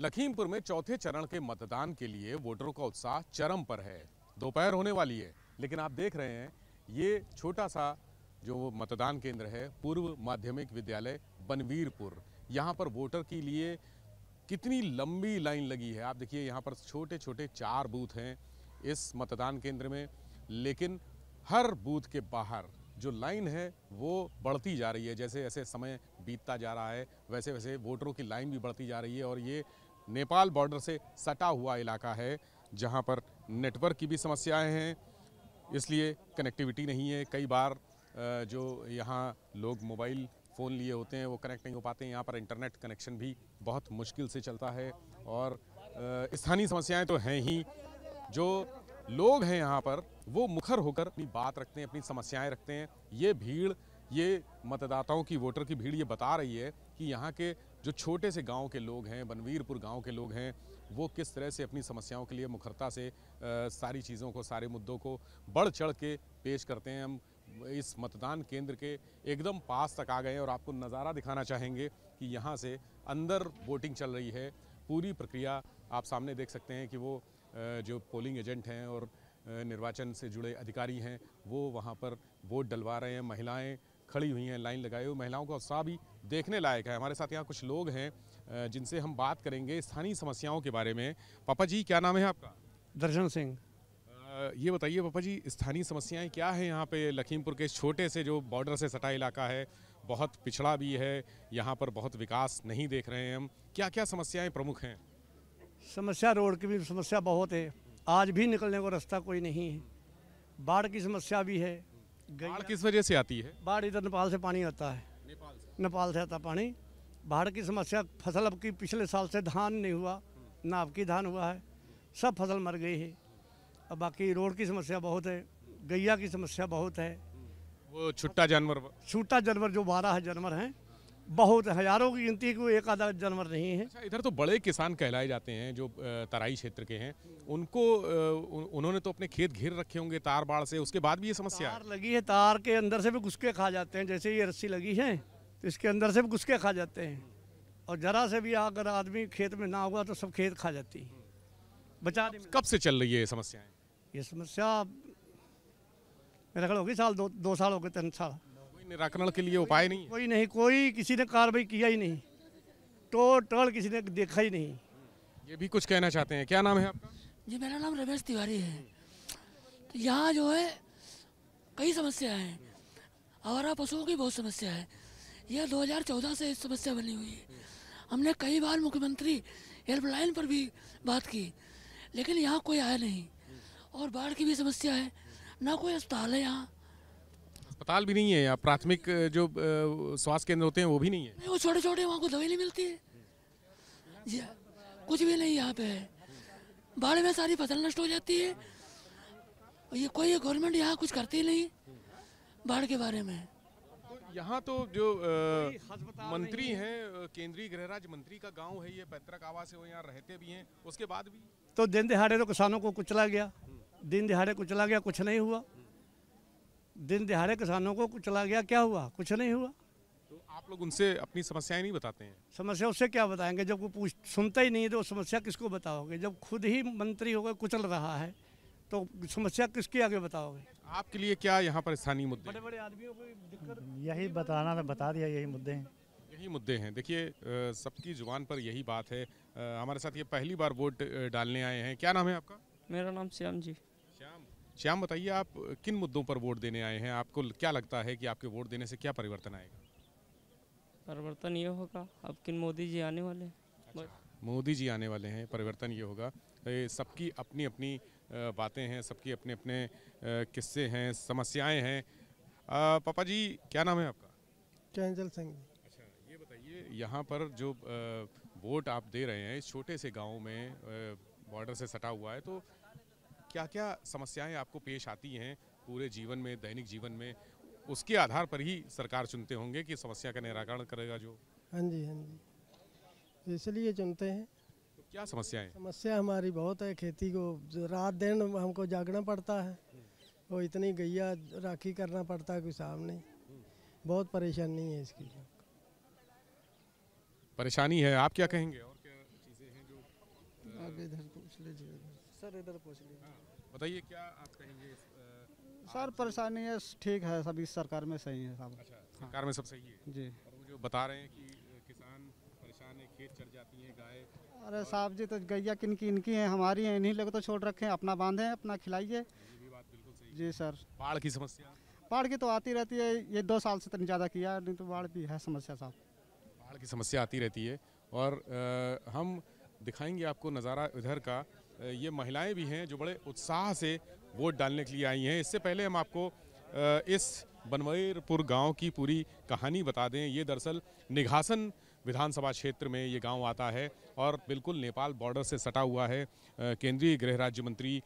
लखीमपुर में चौथे चरण के मतदान के लिए वोटरों का उत्साह चरम पर है दोपहर होने वाली है लेकिन आप देख रहे हैं ये छोटा सा जो मतदान केंद्र है पूर्व माध्यमिक विद्यालय बनवीरपुर यहाँ पर वोटर के लिए कितनी लंबी लाइन लगी है आप देखिए यहाँ पर छोटे छोटे चार बूथ हैं इस मतदान केंद्र में लेकिन हर बूथ के बाहर जो लाइन है वो बढ़ती जा रही है जैसे जैसे समय बीतता जा रहा है वैसे वैसे वोटरों की लाइन भी बढ़ती जा रही है और ये नेपाल बॉर्डर से सटा हुआ इलाका है जहाँ पर नेटवर्क की भी समस्याएं हैं इसलिए कनेक्टिविटी नहीं है कई बार जो यहाँ लोग मोबाइल फ़ोन लिए होते हैं वो कनेक्ट नहीं हो पाते हैं यहाँ पर इंटरनेट कनेक्शन भी बहुत मुश्किल से चलता है और स्थानीय समस्याएं तो हैं ही जो लोग हैं यहाँ पर वो मुखर होकर अपनी बात रखते हैं अपनी समस्याएं रखते हैं ये भीड़ ये मतदाताओं की वोटर की भीड़ ये बता रही है कि यहाँ के जो छोटे से गांव के लोग हैं बनवीरपुर गांव के लोग हैं वो किस तरह से अपनी समस्याओं के लिए मुखरता से आ, सारी चीज़ों को सारे मुद्दों को बढ़ चढ़ के पेश करते हैं हम इस मतदान केंद्र के एकदम पास तक आ गए हैं और आपको नज़ारा दिखाना चाहेंगे कि यहाँ से अंदर वोटिंग चल रही है पूरी प्रक्रिया आप सामने देख सकते हैं कि वो जो पोलिंग एजेंट हैं और निर्वाचन से जुड़े अधिकारी हैं वो वहाँ पर वोट डलवा रहे हैं महिलाएं खड़ी हुई हैं लाइन लगाए हुए महिलाओं का उत्साह भी देखने लायक है हमारे साथ यहाँ कुछ लोग हैं जिनसे हम बात करेंगे स्थानीय समस्याओं के बारे में पापा जी क्या नाम है आपका दर्शन सिंह ये बताइए पापा जी स्थानीय समस्याएं क्या है यहाँ पे लखीमपुर के छोटे से जो बॉर्डर से सटा इलाका है बहुत पिछड़ा भी है यहाँ पर बहुत विकास नहीं देख रहे हैं हम क्या क्या समस्याएं प्रमुख हैं समस्या रोड की भी समस्या बहुत है आज भी निकलने को रास्ता कोई नहीं है बाढ़ की समस्या भी है बाढ़ किस वजह से आती है बाढ़ इधर नेपाल से पानी आता है नेपाल नेपाल से आता पानी बाढ़ की समस्या फसल अब की पिछले साल से धान नहीं हुआ ना अब की धान हुआ है सब फसल मर गई है अब बाकी रोड की समस्या बहुत है गैया की समस्या बहुत है वो छुट्टा जानवर छुट्टा जानवर जो बारह जानवर हैं बहुत हजारों की गिनती को एक आधा जानवर नहीं है अच्छा, इधर तो बड़े किसान कहलाए जाते हैं जो तराई क्षेत्र के हैं उनको उन्होंने तो अपने खेत घेर रखे होंगे तार बाढ़ से उसके बाद भी ये समस्या तार है। लगी है तार के अंदर से भी घुसके खा जाते हैं जैसे ये रस्सी लगी है इसके अंदर से भी घुसके खा जाते हैं और ज़रा से भी अगर आदमी खेत में ना हुआ तो सब खेत खा जाती है बचा कब से चल रही है ये समस्या ये समस्या मेरा ख्याल होगी साल दो दो साल हो गए तीन साल निराकरण के लिए उपाय नहीं कोई नहीं कोई किसी ने कार्रवाई किया ही नहीं टोटल किसी ने देखा ही नहीं ये भी कुछ कहना चाहते हैं क्या नाम है आपका जी मेरा नाम रमेश तिवारी है तो यहाँ जो है कई समस्या है हमारा पशुओं की बहुत समस्या है यह 2014 से इस समस्या बनी हुई है हमने कई बार मुख्यमंत्री हेल्पलाइन पर भी बात की लेकिन यहाँ कोई आया नहीं और बाढ़ की भी समस्या है ना कोई अस्पताल है यहाँ अस्पताल भी नहीं है यहाँ प्राथमिक जो स्वास्थ्य केंद्र होते हैं वो भी नहीं है नहीं वो छोटे छोटे वहाँ को दवाई नहीं मिलती है हाँ, कुछ भी नहीं यहाँ पे है बाढ़ में सारी फसल नष्ट हो जाती है ये कोई गवर्नमेंट यहाँ कुछ करती नहीं बाढ़ के बारे में यहाँ तो जो आ, मंत्री हैं केंद्रीय गृह राज्य मंत्री का गांव है ये पैतृक आवास है वो यहाँ रहते भी हैं उसके बाद भी तो दिन दिहाड़े तो किसानों को कुचला गया दिन दिहाड़े कुचला गया कुछ नहीं हुआ दिन दिहाड़े किसानों को कुचला गया क्या हुआ कुछ नहीं हुआ तो आप लोग उनसे अपनी समस्याएं नहीं बताते हैं समस्या उससे क्या बताएंगे जब वो पूछ सुनता ही नहीं है तो समस्या किसको बताओगे जब खुद ही मंत्री होकर कुचल रहा है तो समस्या किसके आगे बताओगे आपके लिए क्या यहाँ पर स्थानीय मुद्दे बड़े बड़े आदमियों को यही बताना था बता दिया यही मुद्दे हैं यही मुद्दे हैं देखिए सबकी जुबान पर यही बात है आ, हमारे साथ ये पहली बार वोट डालने आए हैं क्या नाम है आपका मेरा नाम श्याम जी श्याम श्याम बताइए आप किन मुद्दों पर वोट देने आए हैं आपको क्या लगता है कि आपके वोट देने से क्या परिवर्तन आएगा परिवर्तन ये होगा अब किन मोदी जी आने वाले हैं अच्छा, मोदी जी आने वाले हैं परिवर्तन ये होगा सबकी अपनी अपनी बातें हैं सबकी अपने अपने किस्से हैं समस्याएं हैं पापा जी क्या नाम है आपका चैंजल सिंह अच्छा ये बताइए यहाँ पर जो वोट आप दे रहे हैं इस छोटे से गांव में बॉर्डर से सटा हुआ है तो क्या क्या समस्याएं आपको पेश आती हैं पूरे जीवन में दैनिक जीवन में उसके आधार पर ही सरकार चुनते होंगे कि समस्या का निराकरण करेगा जो हाँ जी हाँ जी इसलिए चुनते हैं क्या समस्या है समस्या हमारी बहुत है खेती को रात दिन हमको जागना पड़ता है वो इतनी गैया राखी करना पड़ता है कोई सामने बहुत परेशानी है इसकी परेशानी है आप क्या कहेंगे और क्या चीज़ें हैं जो आगे इधर पूछ लीजिए सर इधर पूछ लीजिए हाँ, बताइए क्या आप कहेंगे सर परेशानी है ठीक है सभी सरकार में सही है सब अच्छा, हाँ। सरकार में सब सही है जी और जो बता रहे हैं कि किसान परेशान है खेत चढ़ जाती है गाय अरे साहब जी तो गैया किन की इनकी है हमारी है इन्हीं लोग तो छोड़ रखे हैं अपना बांधे अपना खिलाइए जी सर बाढ़ की समस्या बाढ़ की तो आती रहती है ये दो साल से तक तो ज़्यादा किया नहीं तो बाढ़ भी है समस्या साहब बाढ़ की समस्या आती रहती है और आ, हम दिखाएंगे आपको नज़ारा इधर का ये महिलाएं भी हैं जो बड़े उत्साह से वोट डालने के लिए आई हैं इससे पहले हम आपको इस बनवेरपुर गांव की पूरी कहानी बता दें ये दरअसल निघासन विधानसभा क्षेत्र में ये गांव आता है और बिल्कुल नेपाल बॉर्डर से सटा हुआ है केंद्रीय गृह राज्य मंत्री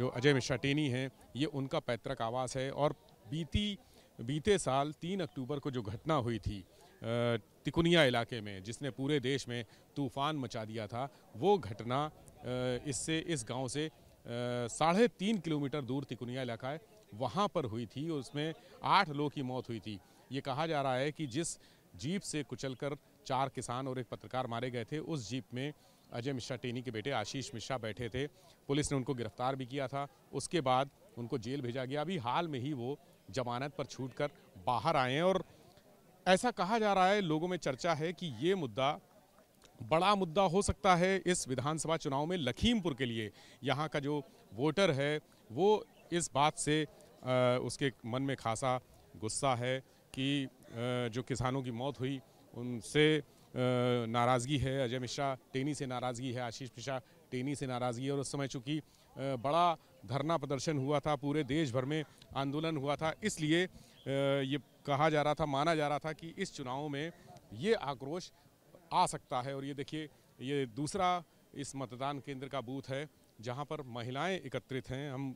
जो अजय मिश्रा टेनी हैं ये उनका पैतृक आवास है और बीती बीते साल तीन अक्टूबर को जो घटना हुई थी तिकुनिया इलाके में जिसने पूरे देश में तूफान मचा दिया था वो घटना इससे इस गांव से साढ़े तीन किलोमीटर दूर तिकुनिया इलाका है वहाँ पर हुई थी और उसमें आठ लोगों की मौत हुई थी ये कहा जा रहा है कि जिस जीप से कुचलकर चार किसान और एक पत्रकार मारे गए थे उस जीप में अजय मिश्रा टेनी के बेटे आशीष मिश्रा बैठे थे पुलिस ने उनको गिरफ्तार भी किया था उसके बाद उनको जेल भेजा गया अभी हाल में ही वो जमानत पर छूट कर बाहर आए हैं और ऐसा कहा जा रहा है लोगों में चर्चा है कि ये मुद्दा बड़ा मुद्दा हो सकता है इस विधानसभा चुनाव में लखीमपुर के लिए यहाँ का जो वोटर है वो इस बात से आ, उसके मन में खासा गुस्सा है कि जो किसानों की मौत हुई उनसे नाराज़गी है अजय मिश्रा टेनी से नाराज़गी है आशीष मिश्रा टेनी से नाराज़गी है और उस समय चूँकि बड़ा धरना प्रदर्शन हुआ था पूरे देश भर में आंदोलन हुआ था इसलिए ये कहा जा रहा था माना जा रहा था कि इस चुनाव में ये आक्रोश आ सकता है और ये देखिए ये दूसरा इस मतदान केंद्र का बूथ है जहाँ पर महिलाएं एकत्रित हैं हम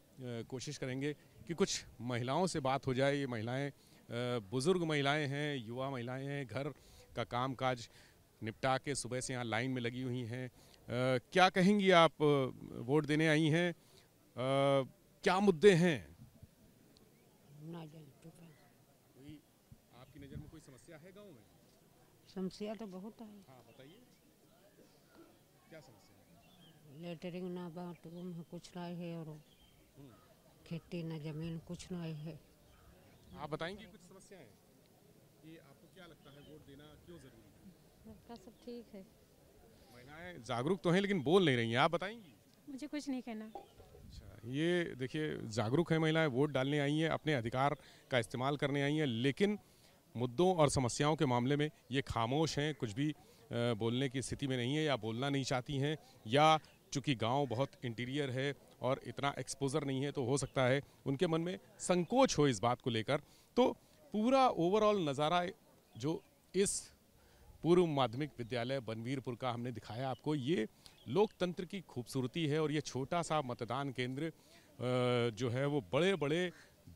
कोशिश करेंगे कि कुछ महिलाओं से बात हो जाए ये महिलाएं बुज़ुर्ग महिलाएं हैं युवा महिलाएं हैं घर का काम काज निपटा के सुबह से यहाँ लाइन में लगी हुई हैं क्या कहेंगी आप वोट देने आई हैं क्या मुद्दे हैं तो आपकी नज़र में कोई समस्या है गांव में समस्या तो बहुत है हाँ बताइए क्या समस्या है लेटरिंग ना बाथरूम कुछ ना है और हम्म। खेती ना जमीन कुछ ना है आप बताएंगे कुछ समस्याएं कि आपको क्या लगता है वोट देना क्यों जरूरी है सब ठीक है महिलाएं जागरूक तो हैं लेकिन बोल नहीं रही हैं आप बताएंगी मुझे कुछ नहीं कहना अच्छा ये देखिए जागरूक है महिलाएं वोट डालने आई हैं अपने अधिकार का इस्तेमाल करने आई हैं लेकिन मुद्दों और समस्याओं के मामले में ये खामोश हैं कुछ भी बोलने की स्थिति में नहीं है या बोलना नहीं चाहती हैं या चूँकि गाँव बहुत इंटीरियर है और इतना एक्सपोजर नहीं है तो हो सकता है उनके मन में संकोच हो इस बात को लेकर तो पूरा ओवरऑल नज़ारा जो इस पूर्व माध्यमिक विद्यालय बनवीरपुर का हमने दिखाया आपको ये लोकतंत्र की खूबसूरती है और ये छोटा सा मतदान केंद्र जो है वो बड़े बड़े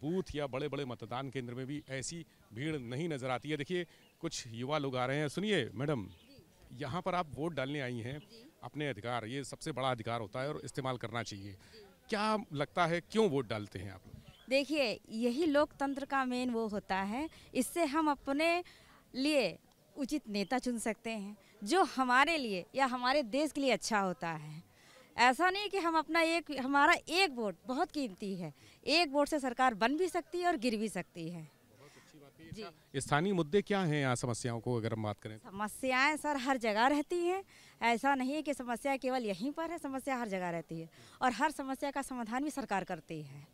बूथ या बड़े बड़े मतदान केंद्र में भी ऐसी भीड़ नहीं नज़र आती है देखिए कुछ युवा लोग आ रहे हैं सुनिए मैडम यहाँ पर आप वोट डालने आई हैं अपने अधिकार ये सबसे बड़ा अधिकार होता है और इस्तेमाल करना चाहिए क्या लगता है क्यों वोट डालते हैं आप देखिए यही लोकतंत्र का मेन वो होता है इससे हम अपने लिए उचित नेता चुन सकते हैं जो हमारे लिए या हमारे देश के लिए अच्छा होता है ऐसा नहीं कि हम अपना एक हमारा एक वोट बहुत कीमती है एक वोट से सरकार बन भी सकती है और गिर भी सकती है स्थानीय मुद्दे क्या हैं यहाँ समस्याओं को अगर हम बात करें तो? समस्याएं सर हर जगह रहती हैं ऐसा नहीं है कि समस्या केवल यहीं पर है समस्या हर जगह रहती है और हर समस्या का समाधान भी सरकार करती है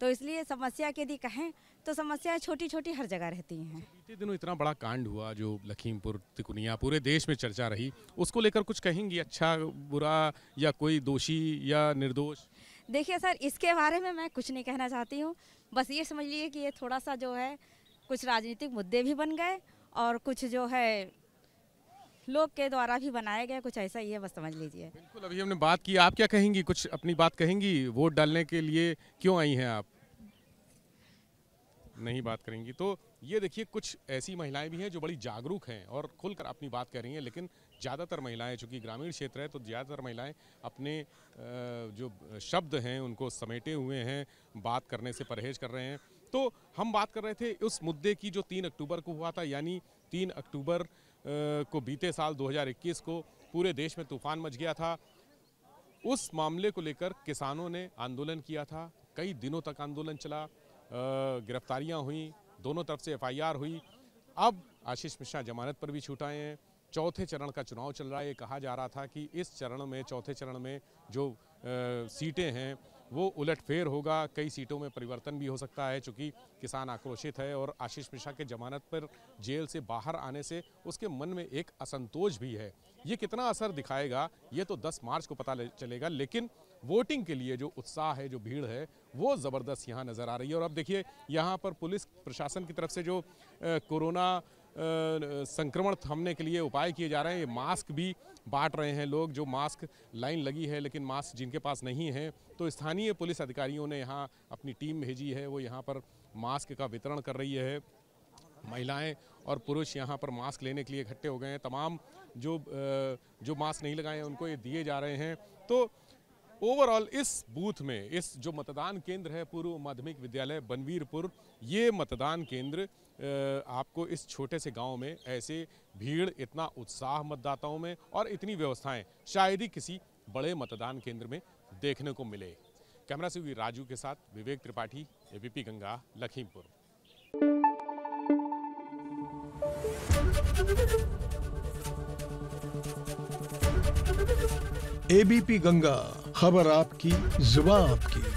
तो इसलिए समस्या के यदि कहें तो समस्याएं छोटी छोटी हर जगह रहती हैं बीते दिनों इतना बड़ा कांड हुआ जो लखीमपुर तिकुनिया पूरे देश में चर्चा रही उसको लेकर कुछ कहेंगी अच्छा बुरा या कोई दोषी या निर्दोष देखिए सर इसके बारे में मैं कुछ नहीं कहना चाहती हूँ बस ये समझ लीजिए कि ये थोड़ा सा जो है कुछ राजनीतिक मुद्दे भी बन गए और कुछ जो है लोग के द्वारा भी बनाया गया कुछ ऐसा ही है बस समझ लीजिए बिल्कुल अभी हमने बात की आप क्या कहेंगी कुछ अपनी बात कहेंगी वोट डालने के लिए क्यों आई हैं आप नहीं बात करेंगी तो ये देखिए कुछ ऐसी महिलाएं भी हैं जो बड़ी जागरूक हैं और खुलकर अपनी बात कह रही हैं लेकिन ज़्यादातर महिलाएं चूँकि ग्रामीण क्षेत्र है तो ज़्यादातर महिलाएं अपने जो शब्द हैं उनको समेटे हुए हैं बात करने से परहेज कर रहे हैं तो हम बात कर रहे थे उस मुद्दे की जो तीन अक्टूबर को हुआ था यानी तीन अक्टूबर को बीते साल 2021 को पूरे देश में तूफान मच गया था उस मामले को लेकर किसानों ने आंदोलन किया था कई दिनों तक आंदोलन चला गिरफ्तारियां हुई दोनों तरफ से एफआईआर हुई अब आशीष मिश्रा जमानत पर भी छूट आए हैं चौथे चरण का चुनाव चल रहा है ये कहा जा रहा था कि इस चरण में चौथे चरण में जो सीटें हैं वो उलटफेर होगा कई सीटों में परिवर्तन भी हो सकता है चूँकि किसान आक्रोशित है और आशीष मिश्रा के जमानत पर जेल से बाहर आने से उसके मन में एक असंतोष भी है ये कितना असर दिखाएगा ये तो 10 मार्च को पता चलेगा लेकिन वोटिंग के लिए जो उत्साह है जो भीड़ है वो ज़बरदस्त यहाँ नज़र आ रही है और अब देखिए यहाँ पर पुलिस प्रशासन की तरफ से जो कोरोना संक्रमण थमने के लिए उपाय किए जा रहे हैं ये मास्क भी बांट रहे हैं लोग जो मास्क लाइन लगी है लेकिन मास्क जिनके पास नहीं है तो स्थानीय पुलिस अधिकारियों ने यहाँ अपनी टीम भेजी है वो यहाँ पर मास्क का वितरण कर रही है महिलाएं और पुरुष यहाँ पर मास्क लेने के लिए इकट्ठे हो गए हैं तमाम जो जो मास्क नहीं लगाए हैं उनको ये दिए जा रहे हैं तो ओवरऑल इस बूथ में इस जो मतदान केंद्र है पूर्व माध्यमिक विद्यालय बनवीरपुर ये मतदान केंद्र आपको इस छोटे से गांव में ऐसे भीड़ इतना उत्साह मतदाताओं में और इतनी व्यवस्थाएं शायद ही किसी बड़े मतदान केंद्र में देखने को मिले कैमरा से राजू के साथ विवेक त्रिपाठी एबीपी गंगा लखीमपुर एबीपी गंगा खबर आपकी जुबा आपकी